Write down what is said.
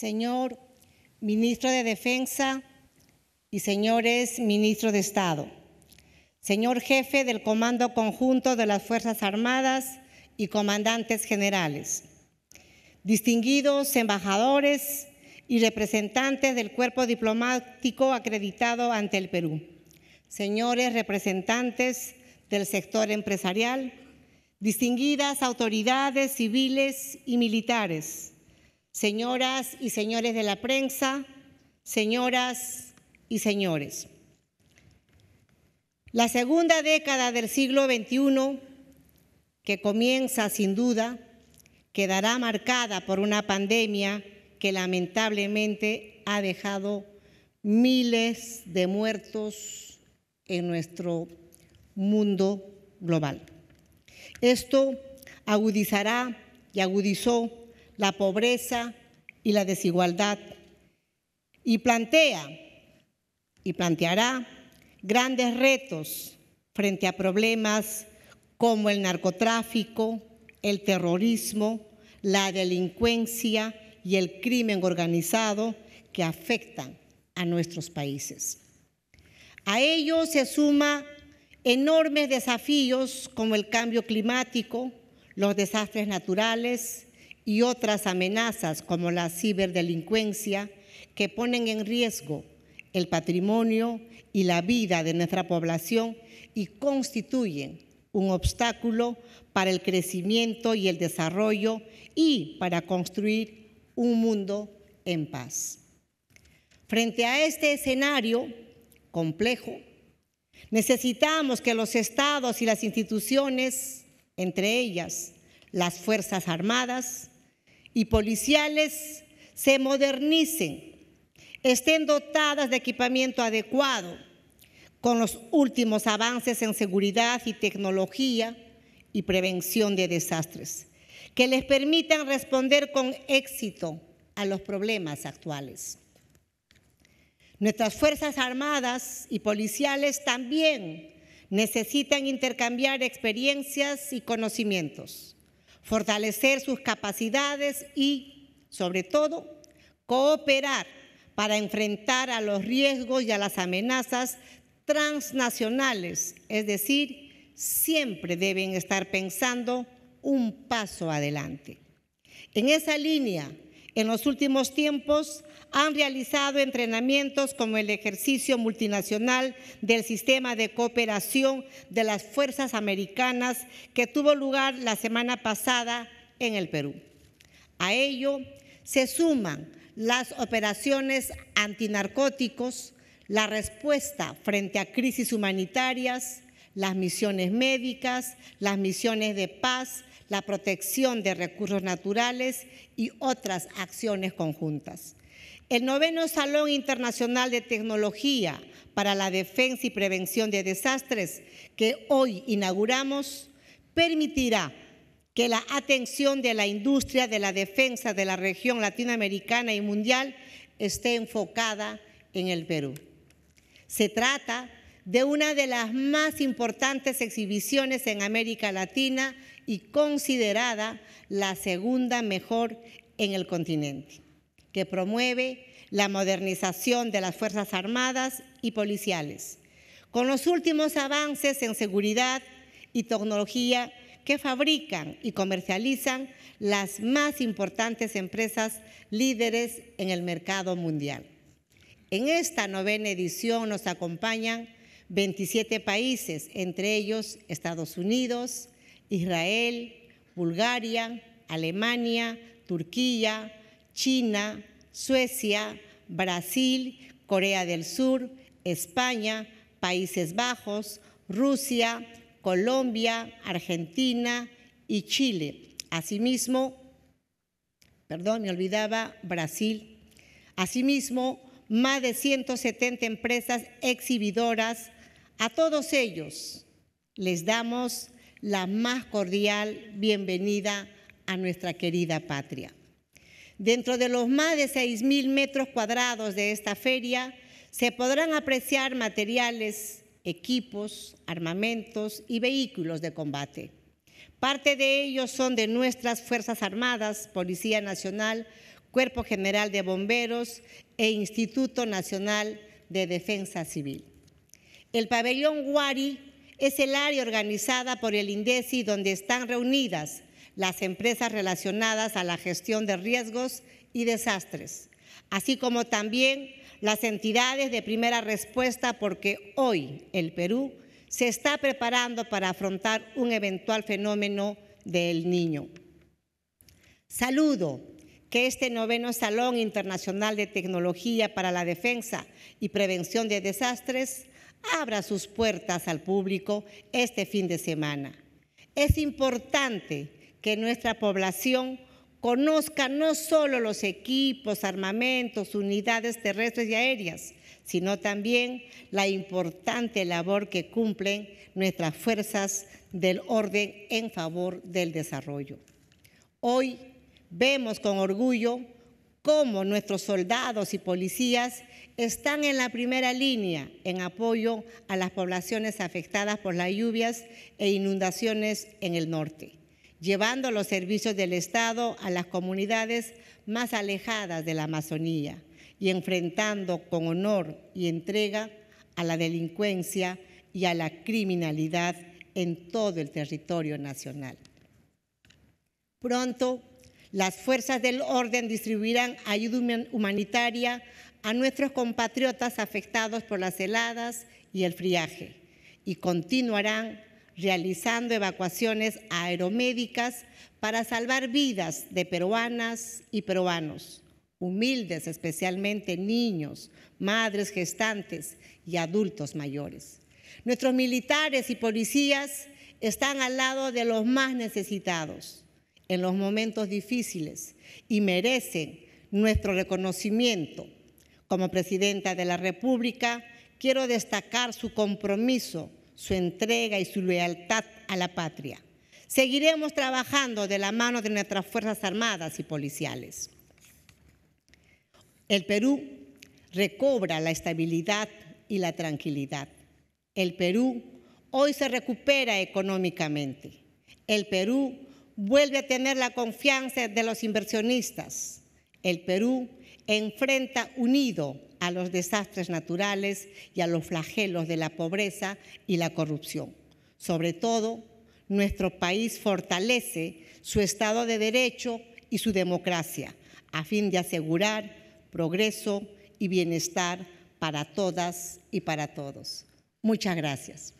señor ministro de Defensa y señores ministros de Estado, señor jefe del Comando Conjunto de las Fuerzas Armadas y comandantes generales, distinguidos embajadores y representantes del cuerpo diplomático acreditado ante el Perú, señores representantes del sector empresarial, distinguidas autoridades civiles y militares, señoras y señores de la prensa, señoras y señores. La segunda década del siglo XXI, que comienza sin duda, quedará marcada por una pandemia que lamentablemente ha dejado miles de muertos en nuestro mundo global. Esto agudizará y agudizó la pobreza y la desigualdad. Y plantea y planteará grandes retos frente a problemas como el narcotráfico, el terrorismo, la delincuencia y el crimen organizado que afectan a nuestros países. A ello se suma enormes desafíos como el cambio climático, los desastres naturales, y otras amenazas como la ciberdelincuencia que ponen en riesgo el patrimonio y la vida de nuestra población y constituyen un obstáculo para el crecimiento y el desarrollo y para construir un mundo en paz. Frente a este escenario complejo, necesitamos que los estados y las instituciones, entre ellas las Fuerzas Armadas, y policiales se modernicen, estén dotadas de equipamiento adecuado con los últimos avances en seguridad y tecnología y prevención de desastres, que les permitan responder con éxito a los problemas actuales. Nuestras Fuerzas Armadas y policiales también necesitan intercambiar experiencias y conocimientos fortalecer sus capacidades y, sobre todo, cooperar para enfrentar a los riesgos y a las amenazas transnacionales, es decir, siempre deben estar pensando un paso adelante. En esa línea, en los últimos tiempos han realizado entrenamientos como el ejercicio multinacional del sistema de cooperación de las fuerzas americanas que tuvo lugar la semana pasada en el Perú. A ello se suman las operaciones antinarcóticos, la respuesta frente a crisis humanitarias, las misiones médicas, las misiones de paz, la protección de recursos naturales y otras acciones conjuntas. El noveno Salón Internacional de Tecnología para la Defensa y Prevención de Desastres, que hoy inauguramos, permitirá que la atención de la industria de la defensa de la región latinoamericana y mundial esté enfocada en el Perú. Se trata de una de las más importantes exhibiciones en América Latina y considerada la segunda mejor en el continente, que promueve la modernización de las Fuerzas Armadas y policiales, con los últimos avances en seguridad y tecnología que fabrican y comercializan las más importantes empresas líderes en el mercado mundial. En esta novena edición nos acompañan 27 países, entre ellos Estados Unidos, Israel, Bulgaria, Alemania, Turquía, China, Suecia, Brasil, Corea del Sur, España, Países Bajos, Rusia, Colombia, Argentina y Chile. Asimismo, perdón, me olvidaba Brasil. Asimismo, más de 170 empresas exhibidoras. A todos ellos les damos la más cordial bienvenida a nuestra querida patria. Dentro de los más de 6.000 metros cuadrados de esta feria se podrán apreciar materiales, equipos, armamentos y vehículos de combate. Parte de ellos son de nuestras Fuerzas Armadas, Policía Nacional, Cuerpo General de Bomberos e Instituto Nacional de Defensa Civil. El pabellón Wari es el área organizada por el INDECI donde están reunidas las empresas relacionadas a la gestión de riesgos y desastres, así como también las entidades de primera respuesta porque hoy el Perú se está preparando para afrontar un eventual fenómeno del niño. Saludo que este noveno Salón Internacional de Tecnología para la Defensa y Prevención de Desastres abra sus puertas al público este fin de semana. Es importante que nuestra población conozca no solo los equipos, armamentos, unidades terrestres y aéreas, sino también la importante labor que cumplen nuestras fuerzas del orden en favor del desarrollo. Hoy vemos con orgullo cómo nuestros soldados y policías están en la primera línea en apoyo a las poblaciones afectadas por las lluvias e inundaciones en el norte, llevando los servicios del Estado a las comunidades más alejadas de la Amazonía y enfrentando con honor y entrega a la delincuencia y a la criminalidad en todo el territorio nacional. Pronto las fuerzas del orden distribuirán ayuda humanitaria a nuestros compatriotas afectados por las heladas y el friaje y continuarán realizando evacuaciones aeromédicas para salvar vidas de peruanas y peruanos, humildes especialmente niños, madres gestantes y adultos mayores. Nuestros militares y policías están al lado de los más necesitados en los momentos difíciles y merecen nuestro reconocimiento. Como presidenta de la República, quiero destacar su compromiso, su entrega y su lealtad a la patria. Seguiremos trabajando de la mano de nuestras Fuerzas Armadas y Policiales. El Perú recobra la estabilidad y la tranquilidad. El Perú hoy se recupera económicamente. El Perú vuelve a tener la confianza de los inversionistas. El Perú enfrenta unido a los desastres naturales y a los flagelos de la pobreza y la corrupción. Sobre todo, nuestro país fortalece su Estado de Derecho y su democracia a fin de asegurar progreso y bienestar para todas y para todos. Muchas gracias.